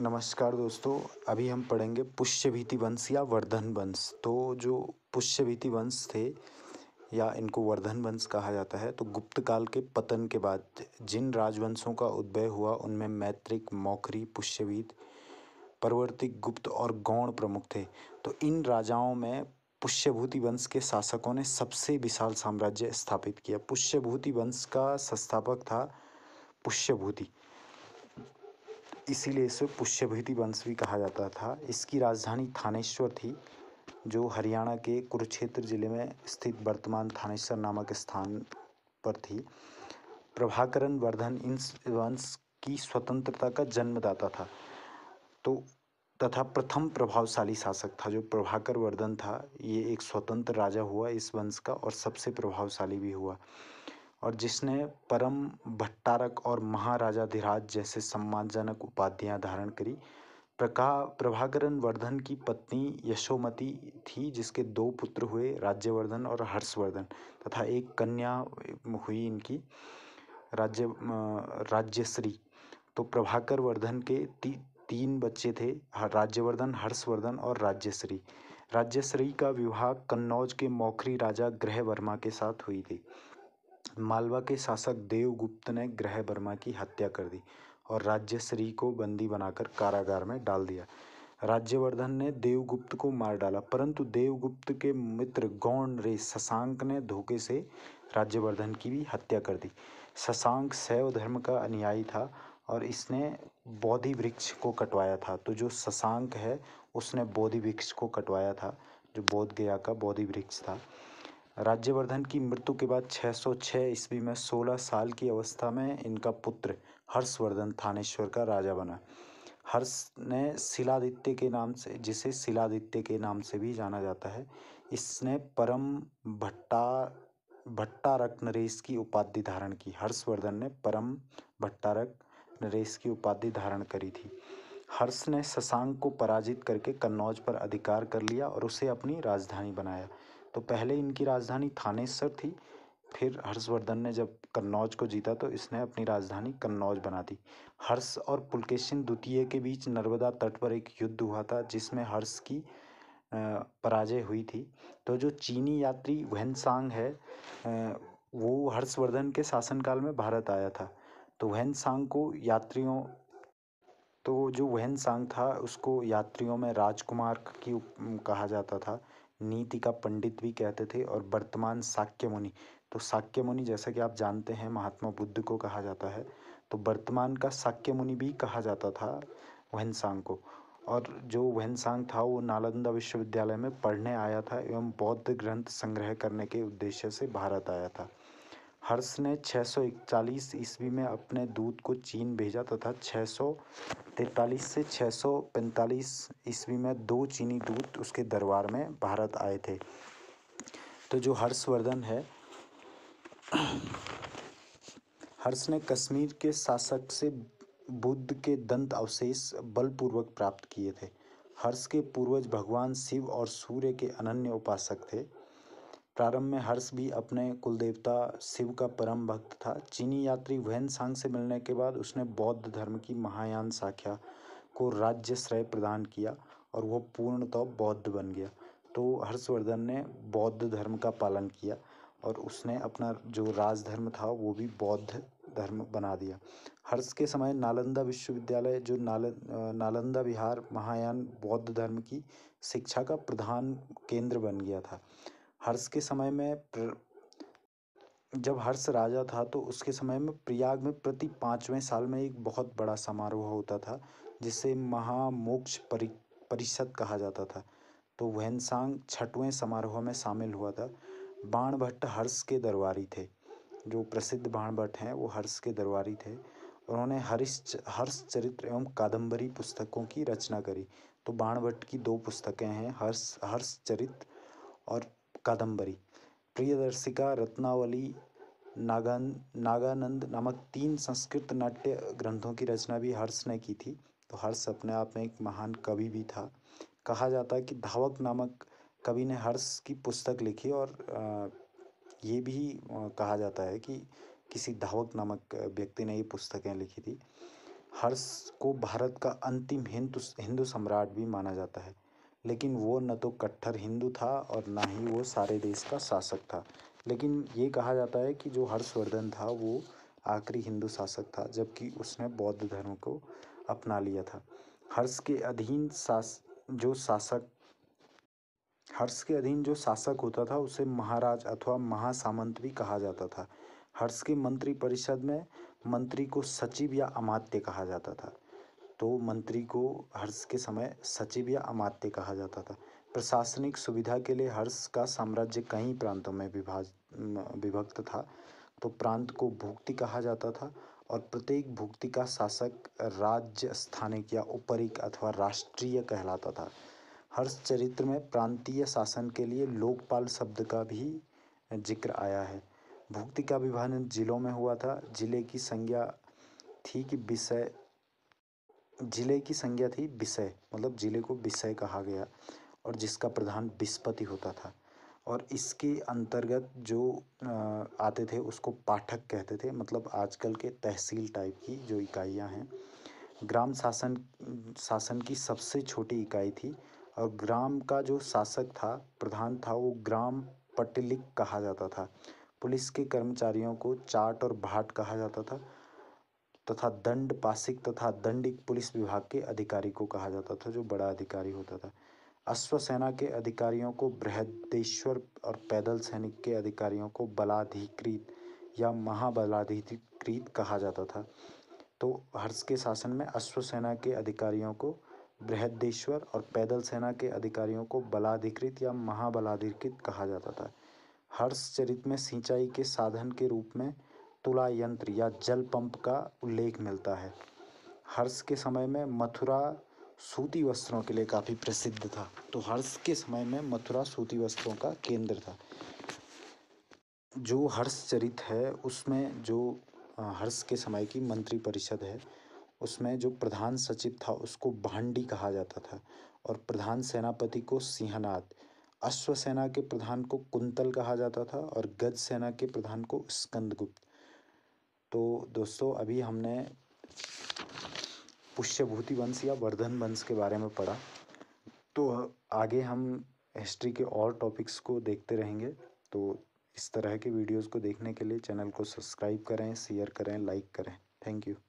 नमस्कार दोस्तों अभी हम पढ़ेंगे पुष्यभीति वंश या वर्धन वंश तो जो पुष्यभीति वंश थे या इनको वर्धन वंश कहा जाता है तो गुप्त काल के पतन के बाद जिन राजवंशों का उद्भय हुआ उनमें मैत्रिक मौखरी पुष्यवीत परवर्तिक गुप्त और गौण प्रमुख थे तो इन राजाओं में पुष्यभूति वंश के शासकों ने सबसे विशाल साम्राज्य स्थापित किया पुष्यभूति वंश का संस्थापक था पुष्यभूति इसीलिए इसे पुष्यभीति वंश भी कहा जाता था इसकी राजधानी थानेश्वर थी जो हरियाणा के कुरुक्षेत्र जिले में स्थित वर्तमान थानेश्वर नामक स्थान पर थी प्रभाकरण वर्धन इन वंश की स्वतंत्रता का जन्मदाता था तो तथा प्रथम प्रभावशाली शासक था जो प्रभाकर वर्धन था ये एक स्वतंत्र राजा हुआ इस वंश का और सबसे प्रभावशाली भी हुआ और जिसने परम भट्टारक और महाराजा धिराज जैसे सम्मानजनक उपाधियां धारण करी प्रका प्रभाकरण वर्धन की पत्नी यशोमती थी जिसके दो पुत्र हुए राज्यवर्धन और हर्षवर्धन तथा एक कन्या हुई इनकी राज्य राज्यश्री तो प्रभाकर वर्धन के ती, तीन बच्चे थे राज्यवर्धन हर्षवर्धन और राज्यश्री राज्यश्री का विवाह कन्नौज के मौखरी राजा ग्रह वर्मा के साथ हुई थी मालवा के शासक देवगुप्त ने ग्रह वर्मा की हत्या कर दी और राज्यश्री को बंदी बनाकर कारागार में डाल दिया राज्यवर्धन ने देवगुप्त को मार डाला परंतु देवगुप्त के मित्र गौण रे शशांक ने धोखे से राज्यवर्धन की भी हत्या कर दी शशांक शैव धर्म का अनुयायी था और इसने बौद्धि वृक्ष को कटवाया था तो जो शशांक है उसने बोधि वृक्ष को कटवाया था जो बौद्ध गया का बौद्धि वृक्ष था राज्यवर्धन की मृत्यु के बाद 606 ईस्वी में 16 साल की अवस्था में इनका पुत्र हर्षवर्धन थानेश्वर का राजा बना हर्ष ने शिलादित्य के नाम से जिसे शिलादित्य के नाम से भी जाना जाता है इसने परम भट्टा भट्टारक नरेश की उपाधि धारण की हर्षवर्धन ने परम भट्टारक नरेश की उपाधि धारण करी थी हर्ष ने शशांक को पराजित करके कन्नौज पर अधिकार कर लिया और उसे अपनी राजधानी बनाया तो पहले इनकी राजधानी थानेसर थी फिर हर्षवर्धन ने जब कन्नौज को जीता तो इसने अपनी राजधानी कन्नौज बना दी हर्ष और पुलकेशिन द्वितीय के बीच नर्मदा तट पर एक युद्ध हुआ था जिसमें हर्ष की पराजय हुई थी तो जो चीनी यात्री वहनसांग है वो हर्षवर्धन के शासनकाल में भारत आया था तो वहनसांग को यात्रियों तो जो वहनसांग था उसको यात्रियों में राजकुमार की कहा जाता था नीति का पंडित भी कहते थे और वर्तमान शाक्य मुनि तो शाक्य मुनि जैसा कि आप जानते हैं महात्मा बुद्ध को कहा जाता है तो वर्तमान का शाक्य मुनि भी कहा जाता था वहनसांग को और जो वहनसांग था वो नालंदा विश्वविद्यालय में पढ़ने आया था एवं बौद्ध ग्रंथ संग्रह करने के उद्देश्य से भारत आया था हर्ष ने 641 सौ इकतालीस ईस्वी में अपने दूत को चीन भेजा तथा छः सौ से 645 सौ पैंतालीस ईस्वी में दो चीनी दूत उसके दरबार में भारत आए थे तो जो हर्षवर्धन है हर्ष ने कश्मीर के शासक से बुद्ध के दंत अवशेष बलपूर्वक प्राप्त किए थे हर्ष के पूर्वज भगवान शिव और सूर्य के अनन्य उपासक थे प्रारंभ में हर्ष भी अपने कुलदेवता शिव का परम भक्त था चीनी यात्री वहन सांग से मिलने के बाद उसने बौद्ध धर्म की महायान शाख्या को राज्य श्रेय प्रदान किया और वह पूर्णतः बौद्ध बन गया तो हर्षवर्धन ने बौद्ध धर्म का पालन किया और उसने अपना जो राजधर्म था वो भी बौद्ध धर्म बना दिया हर्ष के समय नालंदा विश्वविद्यालय जो नाल नालंदा विहार महायान बौद्ध धर्म की शिक्षा का प्रधान केंद्र बन गया था हर्ष के समय में प्र जब हर्ष राजा था तो उसके समय में प्रयाग में प्रति पाँचवें साल में एक बहुत बड़ा समारोह होता था जिसे महामोक्ष परि परिषद कहा जाता था तो वहनसांग छठवें समारोह में शामिल हुआ था बाण भट्ट हर्ष के दरबारी थे जो प्रसिद्ध बाण भट्ट हैं वो हर्ष के दरबारी थे उन्होंने हरिश हर्ष चरित्र एवं कादम्बरी पुस्तकों की रचना करी तो बाण भट्ट की दो पुस्तकें हैं हर्ष हर्ष चरित्र और कादंबरी प्रियदर्शिका रत्नावली नागान नागानंद नामक तीन संस्कृत नाट्य ग्रंथों की रचना भी हर्ष ने की थी तो हर्ष अपने आप में एक महान कवि भी था कहा जाता है कि धावक नामक कवि ने हर्ष की पुस्तक लिखी और ये भी कहा जाता है कि किसी धावक नामक व्यक्ति ने ये पुस्तकें लिखी थी हर्ष को भारत का अंतिम हिंदू हिंदू सम्राट भी माना जाता है लेकिन वो न तो कट्टर हिंदू था और ना ही वो सारे देश का शासक था लेकिन ये कहा जाता है कि जो हर्षवर्धन था वो आखिरी हिंदू शासक था जबकि उसने बौद्ध धर्म को अपना लिया था हर्ष के अधीन शास जो शासक हर्ष के अधीन जो शासक होता था उसे महाराज अथवा महासामंत भी कहा जाता था हर्ष के मंत्री परिषद में मंत्री को सचिव या अमात्य कहा जाता था तो मंत्री को हर्ष के समय सचिव या अमात्य कहा जाता था प्रशासनिक सुविधा के लिए हर्ष का साम्राज्य कई प्रांतों में विभाज विभक्त था तो प्रांत को भुक्ति कहा जाता था और प्रत्येक भुक्ति का शासक राज्य स्थानिक या उपरिक अथवा राष्ट्रीय कहलाता था हर्ष चरित्र में प्रांतीय शासन के लिए लोकपाल शब्द का भी जिक्र आया है भुक्ति का विभाजन जिलों में हुआ था जिले की संज्ञा थी कि विषय जिले की संज्ञा थी विषय मतलब जिले को विषय कहा गया और जिसका प्रधान बिस्पति होता था और इसके अंतर्गत जो आते थे उसको पाठक कहते थे मतलब आजकल के तहसील टाइप की जो इकाइयां हैं ग्राम शासन शासन की सबसे छोटी इकाई थी और ग्राम का जो शासक था प्रधान था वो ग्राम पटलिक कहा जाता था पुलिस के कर्मचारियों को चाट और भाट कहा जाता था तथा दंड पासिक तथा दंडिक पुलिस विभाग के अधिकारी को कहा जाता था जो बड़ा अधिकारी होता था अश्व सेना के अधिकारियों को बृहदेश्वर और पैदल सैनिक के अधिकारियों को बलाधिकृत या महाबलाधिकृत कहा जाता था तो हर्ष के शासन में अश्व सेना के अधिकारियों को बृहदेश्वर और पैदल सेना के अधिकारियों को बलाधिकृत या महाबलाधिकृत कहा जाता था हर्ष चरित में सिंचाई के साधन के रूप में तुला यंत्र या जल पंप का उल्लेख मिलता है हर्ष के समय में मथुरा सूती वस्त्रों के लिए काफ़ी प्रसिद्ध था तो हर्ष के समय में मथुरा सूती वस्त्रों का केंद्र था जो हर्ष चरित है उसमें जो हर्ष के समय की मंत्री परिषद है उसमें जो प्रधान सचिव था उसको भांडी कहा जाता था और प्रधान सेनापति को सिंहनाथ अश्वसेना के प्रधान को कुंतल कहा जाता था और गज सेना के प्रधान को स्कंदगुप्त तो दोस्तों अभी हमने पुष्यभूति वंश या वर्धन वंश के बारे में पढ़ा तो आगे हम हिस्ट्री के और टॉपिक्स को देखते रहेंगे तो इस तरह के वीडियोस को देखने के लिए चैनल को सब्सक्राइब करें शेयर करें लाइक करें थैंक यू